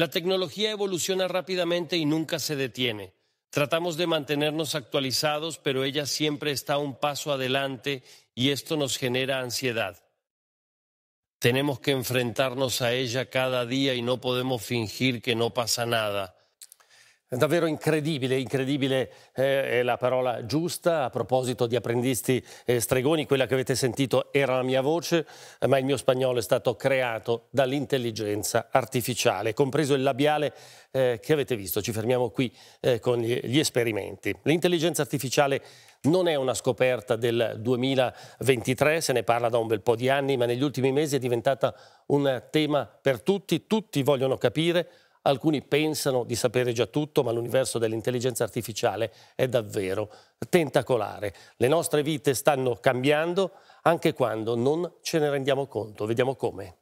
La tecnología evoluciona rápidamente y nunca se detiene. Tratamos de mantenernos actualizados, pero ella siempre está un paso adelante y esto nos genera ansiedad. Tenemos que enfrentarnos a ella cada día y no podemos fingir que no pasa nada. Davvero incredibile, incredibile eh, è la parola giusta. A proposito di apprendisti eh, stregoni, quella che avete sentito era la mia voce, ma il mio spagnolo è stato creato dall'intelligenza artificiale, compreso il labiale eh, che avete visto. Ci fermiamo qui con gli esperimenti. L'intelligenza artificiale non è una scoperta del 2023, se ne parla da un bel po' di anni, ma negli ultimi mesi è diventata un tema per tutti. Tutti vogliono capire Alcuni pensano di sapere già tutto, ma l'universo dell'intelligenza artificiale è davvero tentacolare. Le nostre vite stanno cambiando anche quando non ce ne rendiamo conto. Vediamo come.